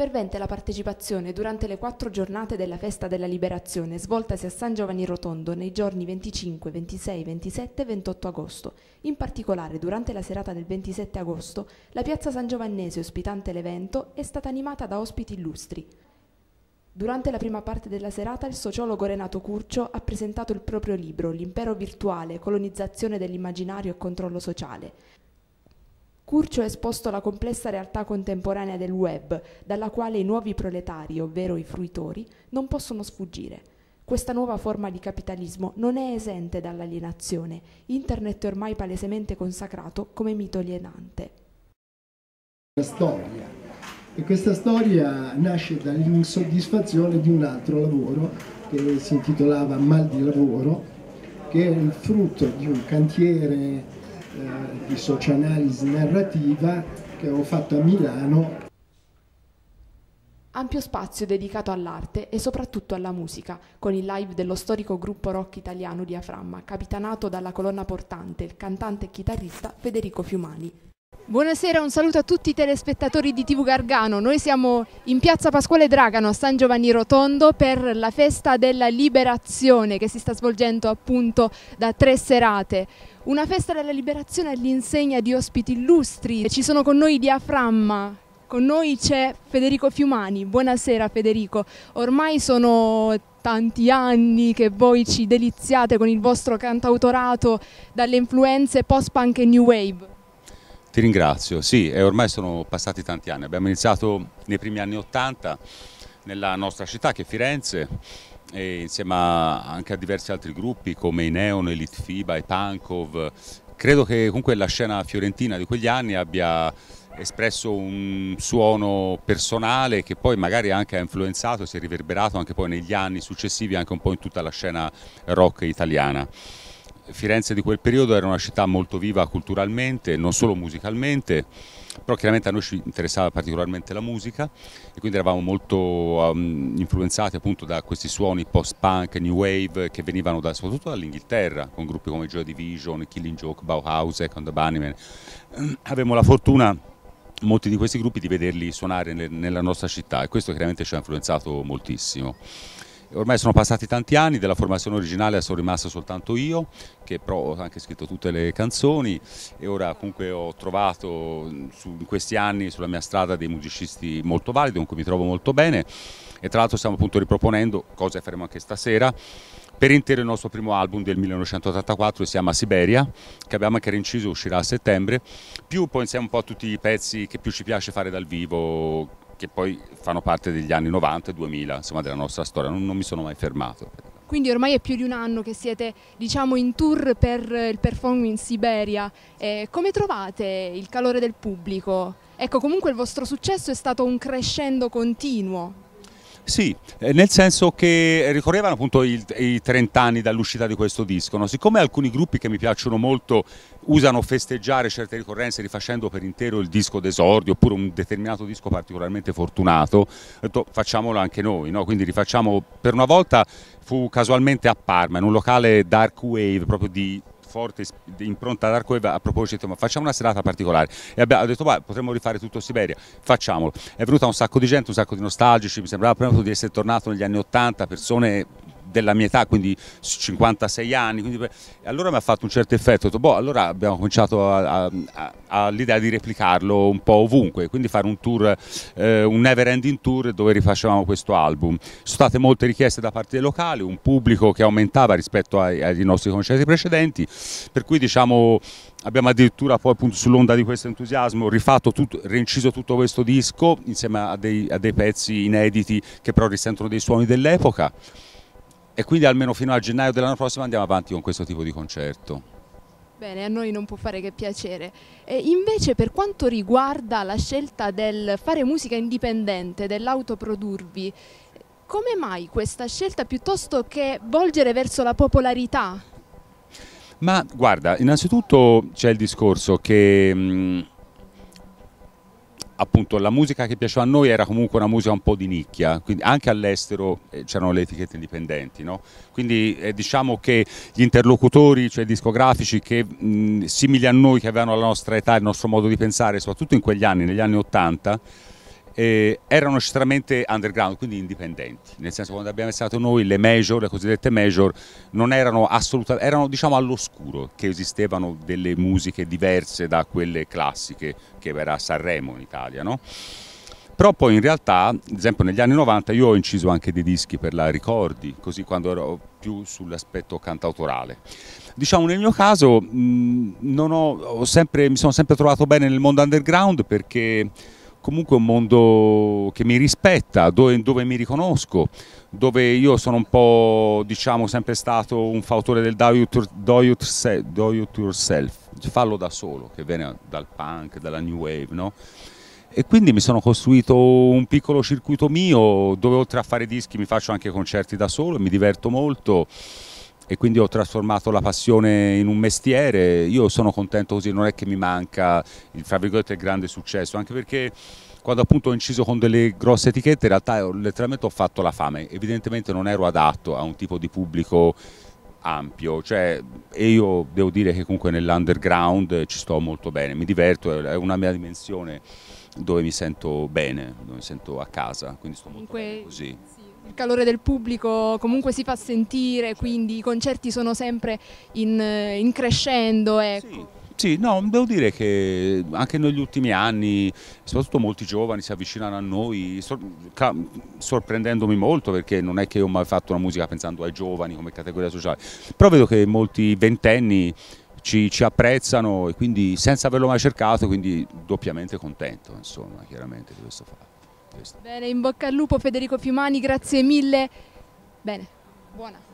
Fervente la partecipazione durante le quattro giornate della Festa della Liberazione svoltasi a San Giovanni Rotondo nei giorni 25, 26, 27 e 28 agosto. In particolare durante la serata del 27 agosto la piazza San Giovannese ospitante l'evento è stata animata da ospiti illustri. Durante la prima parte della serata il sociologo Renato Curcio ha presentato il proprio libro L'impero virtuale, colonizzazione dell'immaginario e controllo sociale. Curcio ha esposto la complessa realtà contemporanea del web, dalla quale i nuovi proletari, ovvero i fruitori, non possono sfuggire. Questa nuova forma di capitalismo non è esente dall'alienazione. Internet è ormai palesemente consacrato come mito alienante. La storia. E questa storia nasce dall'insoddisfazione di un altro lavoro che si intitolava Mal di lavoro, che è il frutto di un cantiere eh, di socioanalisi narrativa che ho fatto a Milano. Ampio spazio dedicato all'arte e soprattutto alla musica, con il live dello storico gruppo rock italiano Diaframma, capitanato dalla colonna portante, il cantante e chitarrista Federico Fiumani. Buonasera, un saluto a tutti i telespettatori di TV Gargano. Noi siamo in piazza Pasquale Dragano a San Giovanni Rotondo per la festa della liberazione che si sta svolgendo appunto da tre serate. Una festa della liberazione all'insegna di ospiti illustri. Ci sono con noi Diaframma, con noi c'è Federico Fiumani. Buonasera Federico, ormai sono tanti anni che voi ci deliziate con il vostro cantautorato dalle influenze post-punk e new wave. Ti ringrazio, sì, eh, ormai sono passati tanti anni, abbiamo iniziato nei primi anni Ottanta nella nostra città che è Firenze insieme anche a diversi altri gruppi come i Neon, Elite FIBA, i Pankov, credo che comunque la scena fiorentina di quegli anni abbia espresso un suono personale che poi magari anche ha influenzato, si è riverberato anche poi negli anni successivi anche un po' in tutta la scena rock italiana. Firenze di quel periodo era una città molto viva culturalmente, non solo musicalmente, però chiaramente a noi ci interessava particolarmente la musica e quindi eravamo molto um, influenzati appunto da questi suoni post-punk, new wave che venivano da, soprattutto dall'Inghilterra con gruppi come Joy Division, Killing Joke, Bauhaus, Echo and the Bunnymen. Avevamo la fortuna molti di questi gruppi di vederli suonare nella nostra città e questo chiaramente ci ha influenzato moltissimo. Ormai sono passati tanti anni, della formazione originale sono rimasto soltanto io, che però ho anche scritto tutte le canzoni e ora comunque ho trovato in questi anni sulla mia strada dei musicisti molto validi, con cui mi trovo molto bene e tra l'altro stiamo appunto riproponendo, cosa faremo anche stasera, per intero il nostro primo album del 1984 che si chiama Siberia, che abbiamo anche rinciso, uscirà a settembre, più poi insieme un po' a tutti i pezzi che più ci piace fare dal vivo, che poi fanno parte degli anni 90 e 2000, insomma, della nostra storia, non, non mi sono mai fermato. Quindi ormai è più di un anno che siete diciamo, in tour per il performing in Siberia. Eh, come trovate il calore del pubblico? Ecco, comunque il vostro successo è stato un crescendo continuo. Sì, eh, nel senso che ricorrevano appunto i, i 30 anni dall'uscita di questo disco, no? siccome alcuni gruppi che mi piacciono molto usano festeggiare certe ricorrenze rifacendo per intero il disco d'esordio oppure un determinato disco particolarmente fortunato, detto, facciamolo anche noi, no? quindi rifacciamo per una volta fu casualmente a Parma in un locale dark wave proprio di forte impronta ad d'arco a proposito ma facciamo una serata particolare e abbiamo, detto va potremmo rifare tutto Siberia facciamolo è venuta un sacco di gente un sacco di nostalgici mi sembrava prima di essere tornato negli anni 80 persone della mia età, quindi 56 anni, quindi, allora mi ha fatto un certo effetto, ho detto, boh, allora abbiamo cominciato all'idea di replicarlo un po' ovunque, quindi fare un tour, eh, un never ending tour dove rifacevamo questo album. sono state molte richieste da parte dei locali, un pubblico che aumentava rispetto ai, ai nostri concerti precedenti, per cui diciamo abbiamo addirittura poi appunto sull'onda di questo entusiasmo rifatto tutto, reinciso tutto questo disco insieme a dei, a dei pezzi inediti che però risentono dei suoni dell'epoca e quindi almeno fino a gennaio dell'anno prossimo andiamo avanti con questo tipo di concerto. Bene, a noi non può fare che piacere. E invece per quanto riguarda la scelta del fare musica indipendente, dell'autoprodurvi, come mai questa scelta piuttosto che volgere verso la popolarità? Ma guarda, innanzitutto c'è il discorso che... Mh, mm, appunto la musica che piaceva a noi era comunque una musica un po' di nicchia, quindi anche all'estero eh, c'erano le etichette indipendenti, no? quindi eh, diciamo che gli interlocutori, cioè discografici che mh, simili a noi, che avevano la nostra età, il nostro modo di pensare, soprattutto in quegli anni, negli anni Ottanta, eh, erano estremamente underground, quindi indipendenti, nel senso quando abbiamo iniziato noi le major, le cosiddette major, non erano assolutamente, erano diciamo all'oscuro, che esistevano delle musiche diverse da quelle classiche che era Sanremo in Italia, no? Però poi in realtà, ad esempio negli anni 90, io ho inciso anche dei dischi per la Ricordi, così quando ero più sull'aspetto cantautorale. Diciamo nel mio caso mh, ho, ho sempre, mi sono sempre trovato bene nel mondo underground perché comunque un mondo che mi rispetta, dove, dove, mi riconosco, dove io sono un po', diciamo, sempre stato un fautore del do it, do it, do it yourself, fallo da solo, che viene dal punk, dalla new wave, no? E quindi mi sono costruito un piccolo circuito mio dove oltre a fare dischi mi faccio anche concerti da solo, e mi diverto molto e quindi ho trasformato la passione in un mestiere, io sono contento così, non è che mi manca il, fra virgolette, grande successo, anche perché quando appunto ho inciso con delle grosse etichette in realtà letteralmente ho fatto la fame, evidentemente non ero adatto a un tipo di pubblico ampio, cioè, e io devo dire che comunque nell'underground ci sto molto bene, mi diverto, è una mia dimensione dove mi sento bene, dove mi sento a casa, quindi sto molto comunque, bene così. Sì il calore del pubblico comunque si fa sentire, quindi i concerti sono sempre in, eh, in crescendo. Ecco. Sì. Sì, no, devo dire che anche negli ultimi anni, soprattutto molti giovani si avvicinano a noi, sorprendendomi molto perché non è che io ho mai fatto una musica pensando ai giovani come categoria sociale, però vedo che molti ventenni ci, ci, apprezzano e quindi senza averlo mai cercato, quindi doppiamente contento, insomma, chiaramente di questo fatto. Bene, in bocca al lupo Federico Fiumani, grazie mille. Bene, buona.